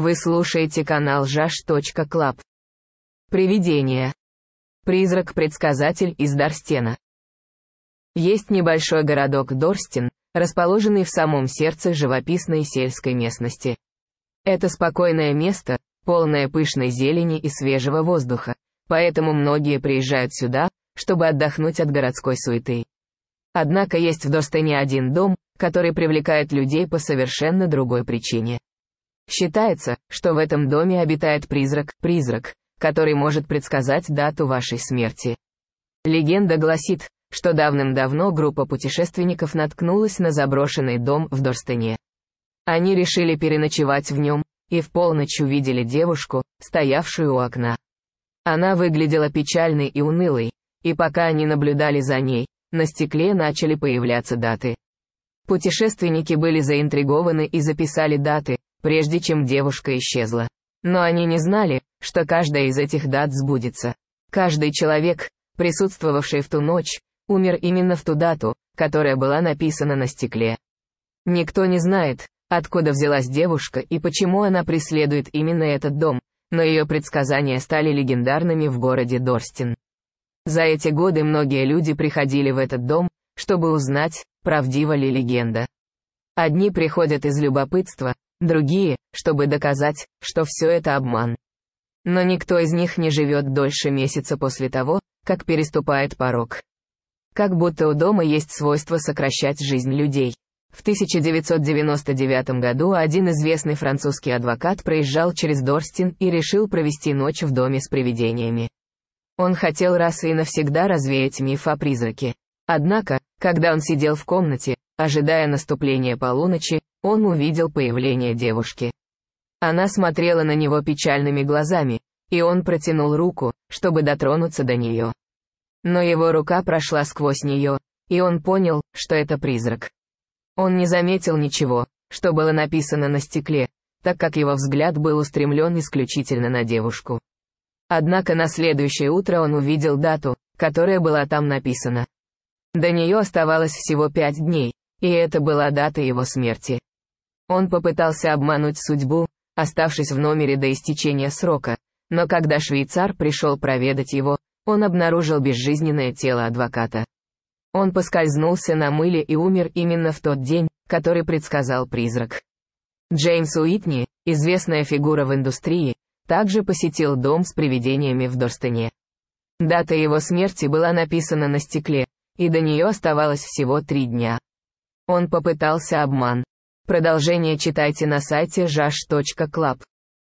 Вы слушаете канал ЖАШ.КЛАБ. Привидение. Призрак-предсказатель из Дорстена. Есть небольшой городок Дорстен, расположенный в самом сердце живописной сельской местности. Это спокойное место, полное пышной зелени и свежего воздуха, поэтому многие приезжают сюда, чтобы отдохнуть от городской суеты. Однако есть в Дорстене один дом, который привлекает людей по совершенно другой причине. Считается, что в этом доме обитает призрак, призрак, который может предсказать дату вашей смерти. Легенда гласит, что давным-давно группа путешественников наткнулась на заброшенный дом в Дорстене. Они решили переночевать в нем, и в полночь увидели девушку, стоявшую у окна. Она выглядела печальной и унылой, и пока они наблюдали за ней, на стекле начали появляться даты. Путешественники были заинтригованы и записали даты, прежде чем девушка исчезла. Но они не знали, что каждая из этих дат сбудется. Каждый человек, присутствовавший в ту ночь, умер именно в ту дату, которая была написана на стекле. Никто не знает, откуда взялась девушка и почему она преследует именно этот дом, но ее предсказания стали легендарными в городе Дорстин. За эти годы многие люди приходили в этот дом, чтобы узнать, правдива ли легенда. Одни приходят из любопытства, другие, чтобы доказать, что все это обман. Но никто из них не живет дольше месяца после того, как переступает порог. Как будто у дома есть свойство сокращать жизнь людей. В 1999 году один известный французский адвокат проезжал через Дорстин и решил провести ночь в доме с привидениями. Он хотел раз и навсегда развеять миф о призраке. Однако, когда он сидел в комнате, ожидая наступления полуночи, он увидел появление девушки. Она смотрела на него печальными глазами, и он протянул руку, чтобы дотронуться до нее. Но его рука прошла сквозь нее, и он понял, что это призрак. Он не заметил ничего, что было написано на стекле, так как его взгляд был устремлен исключительно на девушку. Однако на следующее утро он увидел дату, которая была там написана. До нее оставалось всего пять дней, и это была дата его смерти. Он попытался обмануть судьбу, оставшись в номере до истечения срока, но когда швейцар пришел проведать его, он обнаружил безжизненное тело адвоката. Он поскользнулся на мыле и умер именно в тот день, который предсказал призрак. Джеймс Уитни, известная фигура в индустрии, также посетил дом с привидениями в Дорстене. Дата его смерти была написана на стекле, и до нее оставалось всего три дня. Он попытался обман. Продолжение читайте на сайте jash.club.